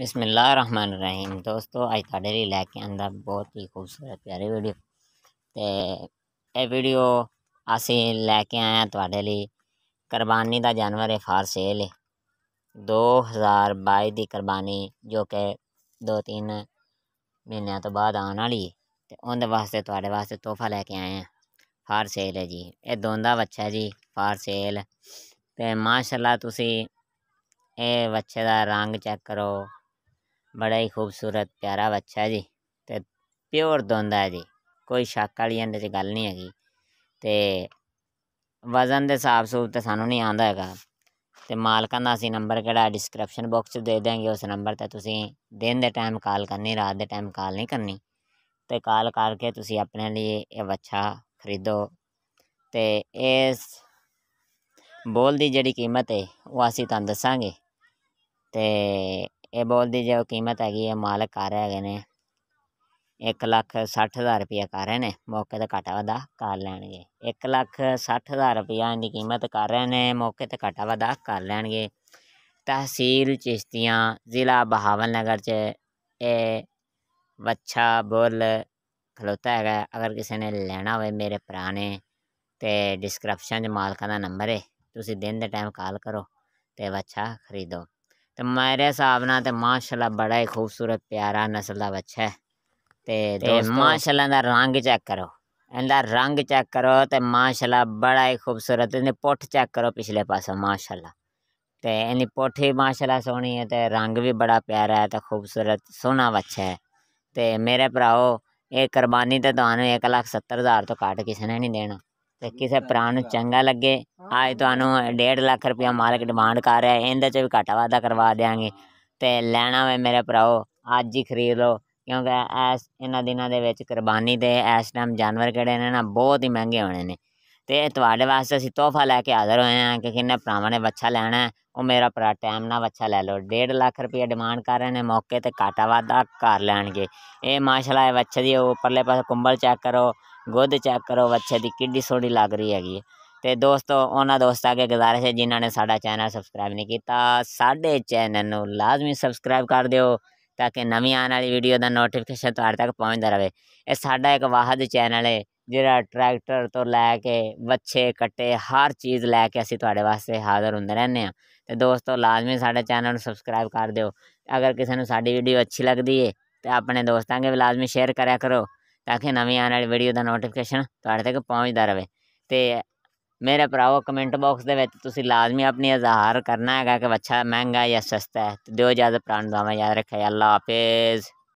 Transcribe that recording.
बिसमीम दोस्तों अज थोड़े लिए लैके आंदा बहुत ही खूबसूरत प्यारी वीडियो तो यह वीडियो अस लैके आए थोड़े लिए कुरबानी का जानवर है फार सेल है दो हज़ार बई की कुरबानी जो कि दो तीन महीनों तो बाद आने वाली है तो उनके वास्ते थोड़े वास्ते तोहफा लैके आए हैं फार सेल है जी ये दोंदा बच्चा जी फार सेल तो माशाला तुसी ये बच्चे का रंग चेक करो बड़ा ही खूबसूरत प्यारा बच्चा जी तो प्योर दुद्ध ऐ जी कोई शक वाली इं'दे च नहीं हैगी वजन दे स्हाब सूब ते सानूं निं आंदा ऐ ते मालका दा असें नंबर केह्ड़ा डिस्क्रिप्शन बॉक्स दे देंगे उस नंबर ते तुसें दिन दे टाइम कॉल करनी रात दे टाइम कॉल नहीं करनी तो कॉल करके तुसी अपने लिए एह् बच्छा खरीदो तो इस बोल दी जेह्ड़ी कीमत है वह असी तुआनूं दस्सां गे ਇਹ ਬੋਲ ਦੀ ਜੋ ਕੀਮਤ ਹੈਗੀ ਹੈ ਮਾਲਕ ਕਰ ਰਹੇ ਹੈਗੇ ਨੇ 1 ਲੱਖ ਰੁਪਇਆ ਕਰ ਰਹੇ ਨੇ ਮੌਕੇ ਤੇ ਘਾਟਾ ਵਦਾ ਕਰ ਲੈਣਗੇ 1 ਲੱਖ ਰੁਪਇਆ ਦੀ ਕੀਮਤ ਕਰ ਰਹੇ ਨੇ ਮੌਕੇ ਤੇ ਘਾਟਾ ਵਦਾ ਕਰ ਲੈਣਗੇ ਤਹਿਸੀਲ ਚਿਸ਼ਤੀਆਂ ਜ਼ਿਲ੍ਹਾ ਬਹਾਵਲ ਨਗਰ 'ਚ ਇਹ ਵੱਛਾ ਬੋਲ ਖਲੋਤਾ ਹੈਗਾ ਅਗਰ ਕਿਸੇ ਨੇ ਲੈਣਾ ਹੋਵੇ ਮੇਰੇ ਭਰਾ ਨੇ ਤੇ ਡਿਸਕ੍ਰਿਪਸ਼ਨ 'ਚ ਮਾਲਕਾਂ ਦਾ ਨੰਬਰ ਹੈ ਤੁਸੀਂ ਦਿਨ ਦੇ ਟਾਈਮ ਕਾਲ ਕਰੋ ਤੇ ਵੱਛਾ ਖਰੀਦੋ ਤੇ ਮੇਰੇ ਹਿਸਾਬ ਨਾਲ ਤੇ ਮਾਸ਼ਾਅੱਲਾ ਬੜਾ ਹੀ ਖੂਬਸੂਰਤ ਪਿਆਰਾ ਨਸਲ ਦਾ ਬੱਚਾ ਹੈ ਤੇ ਤੇ ਮਾਸ਼ਾਅੱਲਾ ਦਾ ਰੰਗ ਚੈੱਕ ਕਰੋ ਇਹਦਾ ਰੰਗ ਚੈੱਕ ਕਰੋ ਤੇ ਮਾਸ਼ਾਅੱਲਾ ਬੜਾ ਹੀ ਖੂਬਸੂਰਤ ਇਹਨੇ ਪੁੱਠ ਚੈੱਕ ਕਰੋ ਪਿਛਲੇ ਪਾਸੇ ਮਾਸ਼ਾਅੱਲਾ ਤੇ ਇਹਨੀ ਪੁੱਠ ਮਾਸ਼ਾਅੱਲਾ ਸੋਹਣੀ ਹੈ ਤੇ ਰੰਗ ਵੀ ਬੜਾ ਪਿਆਰਾ ਹੈ ਤੇ ਖੂਬਸੂਰਤ ਸੋਹਣਾ ਬੱਚਾ ਹੈ ਤੇ ਮੇਰੇ ਭਰਾਓ ਇਹ ਕੁਰਬਾਨੀ ਤੇ ਤੁਹਾਨੂੰ 170000 ਹਜ਼ਾਰ ਤੋਂ ਘੱਟ ਕਿਸੇ ਨੇ ਨਹੀਂ ਦੇਣਾ ਤੇ ਕਿਸੇ ਪ੍ਰਾਣ ਨੂੰ ਚੰਗਾ ਲੱਗੇ ਆਏ ਤੁਹਾਨੂੰ 1.5 ਲੱਖ ਰੁਪਇਆ ਮਾਲਕ ਡਿਮਾਂਡ ਕਰ ਰਿਹਾ ਹੈ। ਇਹਦੇ ਚ ਵੀ ਘਟਾ ਵਾਦਾ ਕਰਵਾ ਦੇਾਂਗੇ ਤੇ ਲੈਣਾ ਵੇ ਮੇਰੇ ਭਰਾਓ ਅੱਜ ਹੀ ਖਰੀਦ ਲਓ ਕਿਉਂਕਿ ਐਸ ਇਹਨਾਂ ਦਿਨਾਂ ਦੇ ਵਿੱਚ ਕੁਰਬਾਨੀ ਦੇ ਐਸ ਟਾਈਮ ਜਾਨਵਰ ਕਿਹੜੇ ਨੇ ਨਾ ਬਹੁਤ ਹੀ ਮਹਿੰਗੇ ਹੋਣੇ ਨੇ ਤੇ ਤੁਹਾਡੇ ਵਾਸਤੇ ਅਸੀਂ ਤੋਹਫਾ ਲੈ ਕੇ ਹਾਜ਼ਰ ਹੋਏ ਹਾਂ ਕਿ ਕਿੰਨੇ ਭਰਾਵਾਂ ਨੇ ਵੱਛਾ ਲੈਣਾ ਉਹ ਮੇਰਾ ਭਰਾ ਟਾਈਮ ਨਾਲ ਵੱਛਾ ਲੈ ਲਓ 1.5 ਲੱਖ ਰੁਪਏ ਡਿਮਾਂਡ ਕਰ ਰਹੇ ਨੇ ਮੌਕੇ ਤੇ ਘਾਟਾ ਵਾਦਾ ਕਰ ਲੈਣਗੇ ਇਹ ਮਾਸ਼ਾਅੱਲਾ ਇਹ ਵੱਛੇ ਦੀ ਉਹ ਪਰਲੇ ਪਾਸੇ ਕੁੰਬਲ ਚੈੱਕ ਕਰੋ ਗੋਦ ਚੈੱਕ ਕਰੋ ਵੱਛੇ ਦੀ ਕਿੱਡੀ ਸੋਹਣੀ ਲੱਗ ਰਹੀ ਹੈਗੀ ਤੇ ਦੋਸਤੋ ਉਹਨਾਂ ਦੋਸਤਾਂ ਕੇ ਗੁਜ਼ਾਰਿਸ਼ ਹੈ ਜਿਨ੍ਹਾਂ ਨੇ ਸਾਡਾ ਚੈਨਲ ਸਬਸਕ੍ਰਾਈਬ ਨਹੀਂ ਕੀਤਾ ਸਾਡੇ ਚੈਨਲ ਨੂੰ ਲਾਜ਼ਮੀ ਸਬਸਕ੍ਰਾਈਬ ਕਰ ਦਿਓ ਤਾਂ ਕਿ ਨਵੀਂ ਆਉਣ ਵਾਲੀ ਵੀਡੀਓ ਦਾ ਨੋਟੀਫਿਕੇਸ਼ਨ ਤੁਹਾਡੇ ਤੱਕ ਪਹੁੰਚਦਾ ਰਹੇ ਇਹ ਸਾਡਾ ਇੱਕ ਵਾਹਦ ਚੈਨਲ ਹੈ ਜਿਹੜਾ ਟਰੈਕਟਰ ਤੋਂ ਲੈ ਕੇ ਵੱਛੇ ਕੱਟੇ ਹਰ ਚੀਜ਼ ਲੈ ਕੇ ਅਸੀਂ ਤੁਹਾਡੇ ਵਾਸਤੇ ਹਾਜ਼ਰ ਹੁੰਦੇ ਰਹਿੰਦੇ ਆ ਤੇ ਦੋਸਤੋ ਲਾਜ਼ਮੀ ਸਾਡੇ ਚੈਨਲ ਨੂੰ ਸਬਸਕ੍ਰਾਈਬ ਕਰ ਦਿਓ ਅਗਰ ਕਿਸੇ ਨੂੰ ਸਾਡੀ ਵੀਡੀਓ ਅੱਛੀ ਲੱਗਦੀ ਹੈ ਤੇ ਆਪਣੇ ਦੋਸਤਾਂ ਕੇ ਵੀ ਲਾਜ਼ਮੀ ਸ਼ੇਅਰ ਕਰਿਆ ਕਰੋ ਤਾਂ ਕਿ ਨਵੀਂ ਆਉਣ ਵਾਲੀ ਵੀਡੀਓ ਦਾ ਨੋਟੀਫਿਕੇਸ਼ਨ ਤੁਹਾਡੇ ਤੱਕ ਪਹੁੰਚਦਾ ਰਹੇ ਤੇ ਮੇਰੇ ਭਰਾਓ ਕਮੈਂਟ ਬਾਕਸ ਦੇ ਵਿੱਚ ਤੁਸੀਂ ਲਾਜ਼ਮੀ ਆਪਣੀ ਇਜ਼ਹਾਰ ਕਰਨਾ ਹੈਗਾ ਕਿ ਬੱਚਾ ਮਹਿੰਗਾ ਜਾਂ ਸਸਤਾ ਹੈ ਤੇ ਦਿਓ ਇਜਾਜ਼ਤ ਪ੍ਰਾਣ ਦੁਆਵਾਂ ਯਾਦ ਰੱਖਿਆ ਅੱਲਾ ਹਾਫਿਜ਼